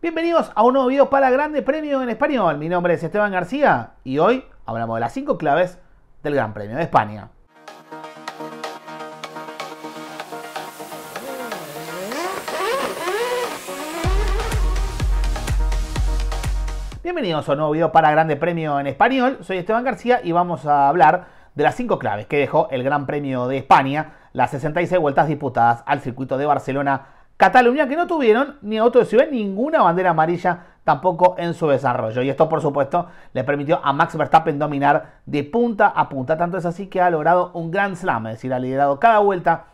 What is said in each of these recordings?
Bienvenidos a un nuevo video para Grande Premio en Español. Mi nombre es Esteban García y hoy hablamos de las 5 claves del Gran Premio de España. Bienvenidos a un nuevo video para Grande Premio en Español. Soy Esteban García y vamos a hablar de las 5 claves que dejó el Gran Premio de España, las 66 vueltas disputadas al circuito de Barcelona Cataluña que no tuvieron ni a otro ciudad ninguna bandera amarilla tampoco en su desarrollo. Y esto, por supuesto, le permitió a Max Verstappen dominar de punta a punta. Tanto es así que ha logrado un Grand Slam, es decir, ha liderado cada vuelta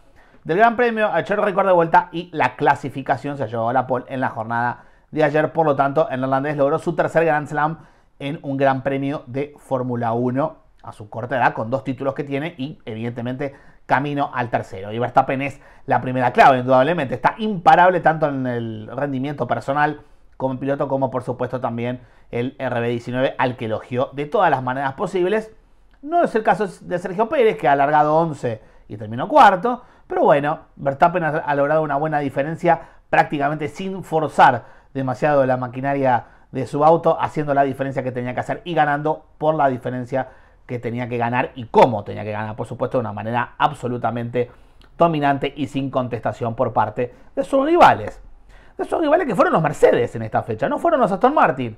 del Gran Premio, ha hecho el récord de vuelta y la clasificación se llevó a la pole en la jornada de ayer. Por lo tanto, el holandés logró su tercer Grand Slam en un Gran Premio de Fórmula 1 a su corta edad, con dos títulos que tiene y, evidentemente, camino al tercero. Y Verstappen es la primera clave, indudablemente. Está imparable tanto en el rendimiento personal como piloto, como por supuesto también el RB19, al que elogió de todas las maneras posibles. No es el caso de Sergio Pérez, que ha alargado 11 y terminó cuarto. Pero bueno, Verstappen ha logrado una buena diferencia prácticamente sin forzar demasiado la maquinaria de su auto, haciendo la diferencia que tenía que hacer y ganando por la diferencia que tenía que ganar y cómo tenía que ganar, por supuesto, de una manera absolutamente dominante y sin contestación por parte de sus rivales. De sus rivales que fueron los Mercedes en esta fecha, no fueron los Aston Martin.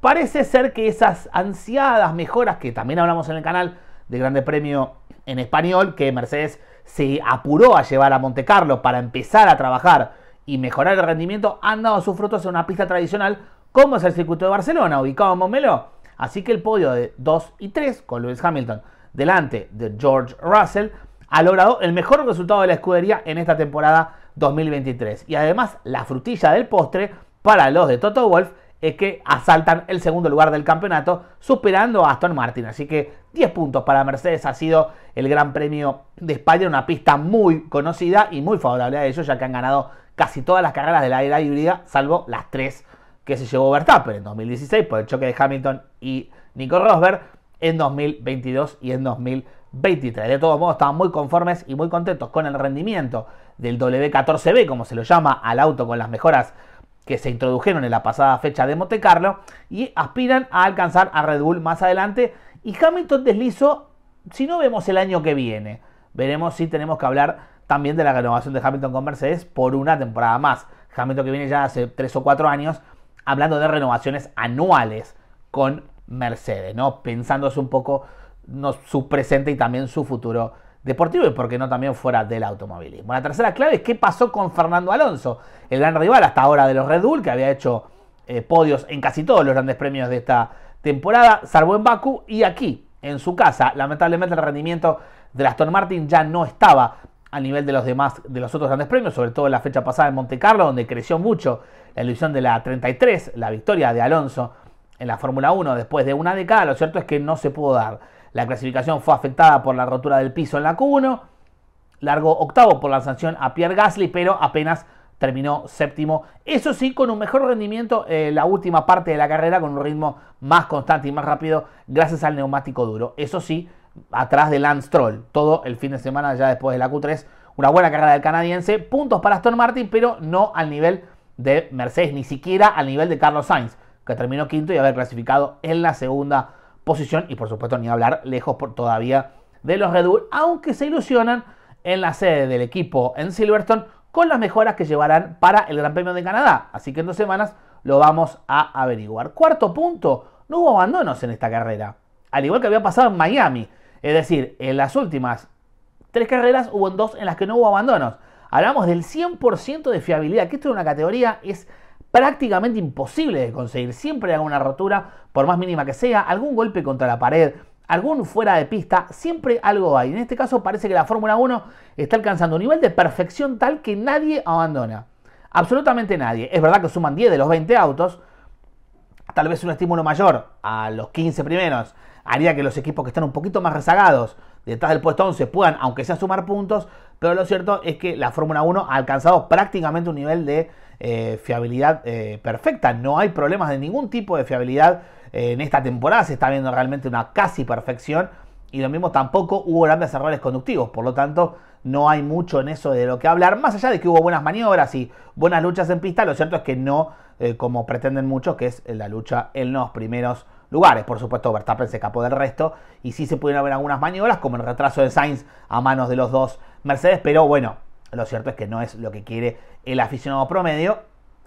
Parece ser que esas ansiadas mejoras que también hablamos en el canal de Grande Premio en español, que Mercedes se apuró a llevar a Monte Carlo para empezar a trabajar y mejorar el rendimiento, han dado sus frutos en una pista tradicional como es el circuito de Barcelona, ubicado en Montmeló Así que el podio de 2 y 3, con Lewis Hamilton delante de George Russell, ha logrado el mejor resultado de la escudería en esta temporada 2023. Y además, la frutilla del postre para los de Toto Wolf es que asaltan el segundo lugar del campeonato, superando a Aston Martin. Así que 10 puntos para Mercedes ha sido el Gran Premio de España, una pista muy conocida y muy favorable a ellos, ya que han ganado casi todas las carreras de la era híbrida, salvo las tres que se llevó Verstappen en 2016 por el choque de Hamilton y Nico Rosberg en 2022 y en 2023. De todos modos, estaban muy conformes y muy contentos con el rendimiento del W14B, como se lo llama, al auto con las mejoras que se introdujeron en la pasada fecha de Monte Carlo y aspiran a alcanzar a Red Bull más adelante. Y Hamilton deslizó, si no vemos el año que viene, veremos si tenemos que hablar también de la renovación de Hamilton con Mercedes por una temporada más. Hamilton que viene ya hace 3 o 4 años hablando de renovaciones anuales con Mercedes, ¿no? Pensándose un poco su presente y también su futuro deportivo y por qué no también fuera del automovilismo. La tercera clave es qué pasó con Fernando Alonso, el gran rival hasta ahora de los Red Bull, que había hecho eh, podios en casi todos los grandes premios de esta temporada, salvo en Baku y aquí, en su casa. Lamentablemente el rendimiento de Aston Martin ya no estaba a nivel de los demás, de los otros grandes premios, sobre todo la fecha pasada en Monte Carlo, donde creció mucho la ilusión de la 33, la victoria de Alonso en la Fórmula 1 después de una década, lo cierto es que no se pudo dar. La clasificación fue afectada por la rotura del piso en la Q1, largó octavo por la sanción a Pierre Gasly, pero apenas terminó séptimo. Eso sí, con un mejor rendimiento en eh, la última parte de la carrera, con un ritmo más constante y más rápido, gracias al neumático duro. Eso sí, atrás de Lance Troll, todo el fin de semana ya después de la Q3. Una buena carrera del canadiense, puntos para Aston Martin, pero no al nivel de Mercedes, ni siquiera al nivel de Carlos Sainz, que terminó quinto y haber clasificado en la segunda posición. Y por supuesto, ni hablar lejos todavía de los Red Bull, aunque se ilusionan en la sede del equipo en Silverstone con las mejoras que llevarán para el Gran Premio de Canadá. Así que en dos semanas lo vamos a averiguar. Cuarto punto, no hubo abandonos en esta carrera, al igual que había pasado en Miami. Es decir, en las últimas tres carreras hubo dos en las que no hubo abandonos. Hablamos del 100% de fiabilidad, que esto es una categoría es prácticamente imposible de conseguir. Siempre hay alguna rotura, por más mínima que sea, algún golpe contra la pared, algún fuera de pista, siempre algo hay. En este caso parece que la Fórmula 1 está alcanzando un nivel de perfección tal que nadie abandona. Absolutamente nadie. Es verdad que suman 10 de los 20 autos, tal vez un estímulo mayor a los 15 primeros haría que los equipos que están un poquito más rezagados detrás del puesto 11 puedan, aunque sea sumar puntos, pero lo cierto es que la Fórmula 1 ha alcanzado prácticamente un nivel de eh, fiabilidad eh, perfecta. No hay problemas de ningún tipo de fiabilidad eh, en esta temporada. Se está viendo realmente una casi perfección y lo mismo tampoco hubo grandes errores conductivos. Por lo tanto, no hay mucho en eso de lo que hablar, más allá de que hubo buenas maniobras y buenas luchas en pista, lo cierto es que no eh, como pretenden muchos, que es la lucha en los primeros lugares. Por supuesto, Verstappen se escapó del resto y sí se pudieron haber algunas maniobras, como el retraso de Sainz a manos de los dos Mercedes, pero bueno, lo cierto es que no es lo que quiere el aficionado promedio,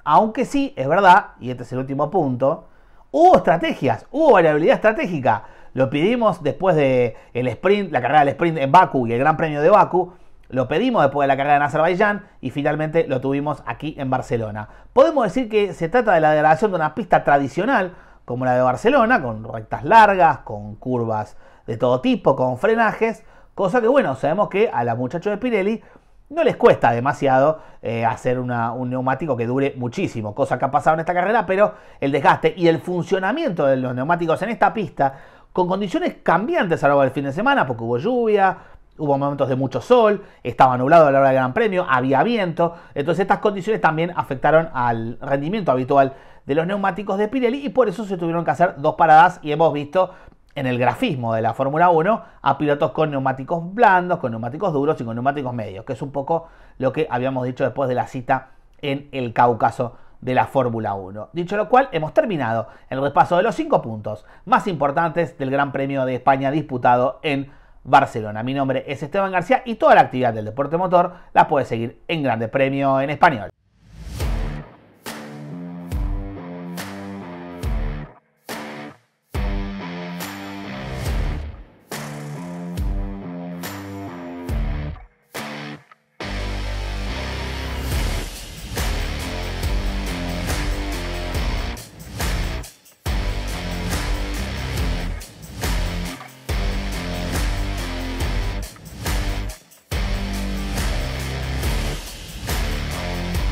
aunque sí, es verdad, y este es el último punto, hubo estrategias, hubo variabilidad estratégica. Lo pidimos después de el sprint, la carrera del sprint en Baku y el Gran Premio de Baku lo pedimos después de la carrera en Azerbaiyán y finalmente lo tuvimos aquí en Barcelona. Podemos decir que se trata de la degradación de una pista tradicional como la de Barcelona, con rectas largas, con curvas de todo tipo, con frenajes, cosa que bueno, sabemos que a la muchacha de Pirelli no les cuesta demasiado eh, hacer un neumático que dure muchísimo, cosa que ha pasado en esta carrera, pero el desgaste y el funcionamiento de los neumáticos en esta pista, con condiciones cambiantes a lo largo del fin de semana, porque hubo lluvia, hubo momentos de mucho sol, estaba nublado a la hora del Gran Premio, había viento, entonces estas condiciones también afectaron al rendimiento habitual de los neumáticos de Pirelli y por eso se tuvieron que hacer dos paradas y hemos visto en el grafismo de la Fórmula 1 a pilotos con neumáticos blandos, con neumáticos duros y con neumáticos medios, que es un poco lo que habíamos dicho después de la cita en el Cáucaso de la Fórmula 1. Dicho lo cual, hemos terminado el repaso de los cinco puntos más importantes del Gran Premio de España disputado en Barcelona. Mi nombre es Esteban García y toda la actividad del deporte motor la puedes seguir en Grande Premio en Español.